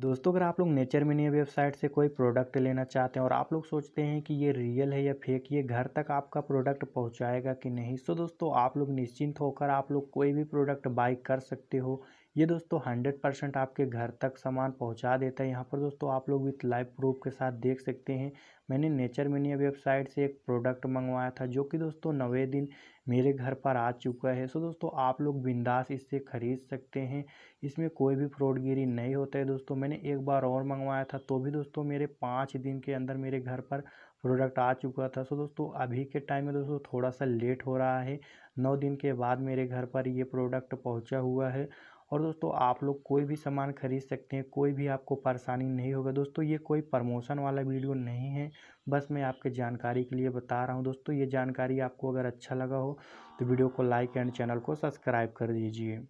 दोस्तों अगर आप लोग नेचर मिनी वेबसाइट से कोई प्रोडक्ट लेना चाहते हैं और आप लोग सोचते हैं कि ये रियल है या फेक ये घर तक आपका प्रोडक्ट पहुंचाएगा कि नहीं सो तो दोस्तों आप लोग निश्चिंत होकर आप लोग कोई भी प्रोडक्ट बाई कर सकते हो ये दोस्तों हंड्रेड परसेंट आपके घर तक सामान पहुंचा देता है यहाँ पर दोस्तों आप लोग विथ लाइव प्रूफ के साथ देख सकते हैं मैंने नेचर मीनिया वेबसाइट से एक प्रोडक्ट मंगवाया था जो कि दोस्तों नवे दिन मेरे घर पर आ चुका है सो दोस्तों आप लोग बिंदास इससे ख़रीद सकते हैं इसमें कोई भी फ्रॉडगिरी नहीं होता है दोस्तों मैं मैंने एक बार और मंगवाया था तो भी दोस्तों मेरे पाँच दिन के अंदर मेरे घर पर प्रोडक्ट आ चुका था सो दोस्तों अभी के टाइम में दोस्तों थोड़ा सा लेट हो रहा है नौ दिन के बाद मेरे घर पर ये प्रोडक्ट पहुंचा हुआ है और दोस्तों आप लोग कोई भी सामान खरीद सकते हैं कोई भी आपको परेशानी नहीं होगा दोस्तों ये कोई प्रमोशन वाला वीडियो नहीं है बस मैं आपके जानकारी के लिए बता रहा हूँ दोस्तों ये जानकारी आपको अगर अच्छा लगा हो तो वीडियो को लाइक एंड चैनल को सब्सक्राइब कर दीजिए